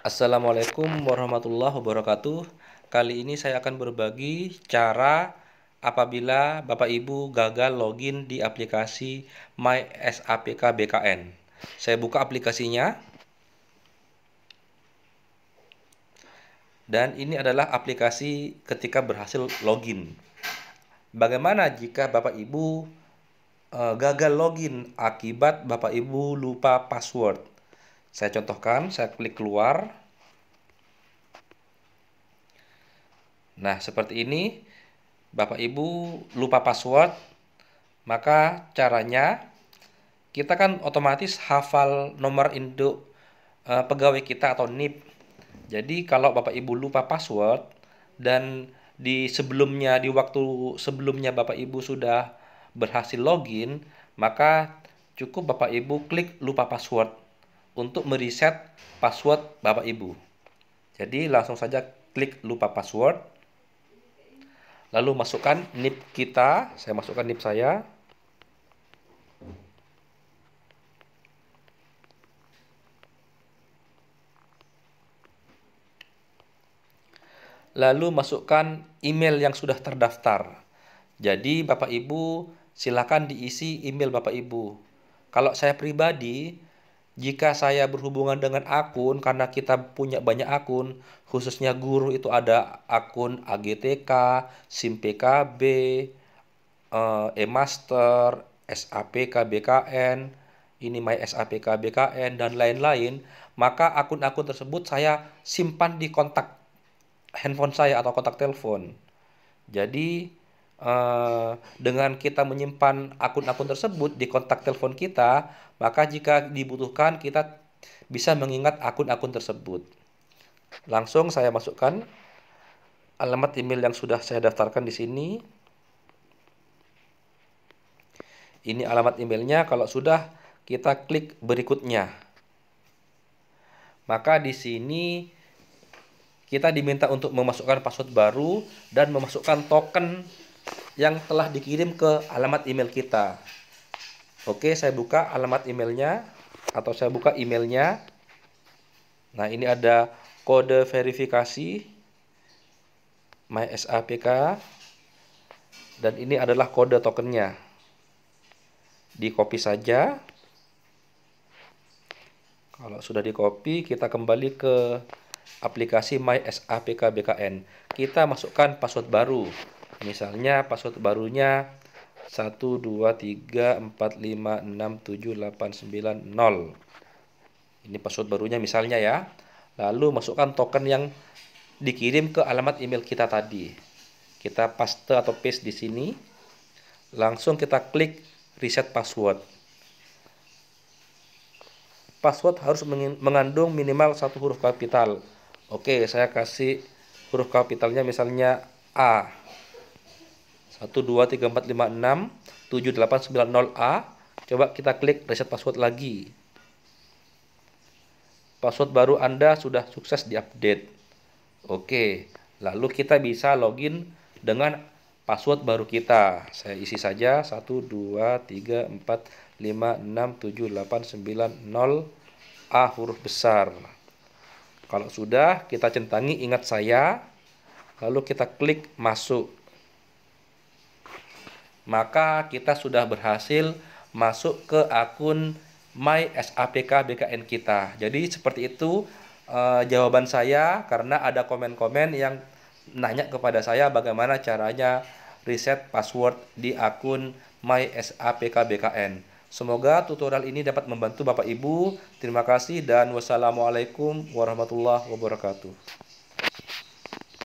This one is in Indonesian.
Assalamualaikum warahmatullahi wabarakatuh. Kali ini saya akan berbagi cara apabila Bapak Ibu gagal login di aplikasi My SAPK BKN. Saya buka aplikasinya. Dan ini adalah aplikasi ketika berhasil login. Bagaimana jika Bapak Ibu eh, gagal login akibat Bapak Ibu lupa password? Saya contohkan, saya klik keluar. Nah, seperti ini. Bapak Ibu lupa password, maka caranya kita kan otomatis hafal nomor induk uh, pegawai kita atau NIP. Jadi kalau Bapak Ibu lupa password dan di sebelumnya di waktu sebelumnya Bapak Ibu sudah berhasil login, maka cukup Bapak Ibu klik lupa password untuk mereset password Bapak Ibu. Jadi langsung saja klik lupa password. Lalu masukkan NIP kita, saya masukkan NIP saya. Lalu masukkan email yang sudah terdaftar. Jadi Bapak Ibu silakan diisi email Bapak Ibu. Kalau saya pribadi, jika saya berhubungan dengan akun karena kita punya banyak akun khususnya guru itu ada akun AGTK, simpkb, eh, e-master, SAPK BKN, ini my SAPK BKN dan lain-lain, maka akun-akun tersebut saya simpan di kontak handphone saya atau kontak telepon. Jadi Uh, dengan kita menyimpan akun-akun tersebut di kontak telepon kita, maka jika dibutuhkan kita bisa mengingat akun-akun tersebut. Langsung saya masukkan alamat email yang sudah saya daftarkan di sini. Ini alamat emailnya. Kalau sudah, kita klik berikutnya. Maka di sini kita diminta untuk memasukkan password baru dan memasukkan token yang telah dikirim ke alamat email kita. Oke, saya buka alamat emailnya atau saya buka emailnya. Nah, ini ada kode verifikasi MySAPK dan ini adalah kode tokennya. Di copy saja. Kalau sudah di copy, kita kembali ke aplikasi MySAPK BKN. Kita masukkan password baru. Misalnya password barunya 1 2 3 4 5 6 7 8 9 0. Ini password barunya misalnya ya. Lalu masukkan token yang dikirim ke alamat email kita tadi. Kita paste atau paste di sini. Langsung kita klik reset password. Password harus mengandung minimal satu huruf kapital. Oke, saya kasih huruf kapitalnya misalnya A. 1, 2, 3, 4, 5, 6, 7, 8, 9, 0, A. Coba kita klik reset password lagi. Password baru Anda sudah sukses diupdate. Oke, lalu kita bisa login dengan password baru kita. Saya isi saja 1, 2, 3, 4, 5, 6, 7, 8, 9, 0, A huruf besar. Kalau sudah, kita centangi ingat saya, lalu kita klik masuk maka kita sudah berhasil masuk ke akun My SAPK BKN kita. Jadi seperti itu e, jawaban saya karena ada komen-komen yang nanya kepada saya bagaimana caranya reset password di akun My SAPK BKN. Semoga tutorial ini dapat membantu Bapak Ibu. Terima kasih dan wassalamualaikum warahmatullahi wabarakatuh.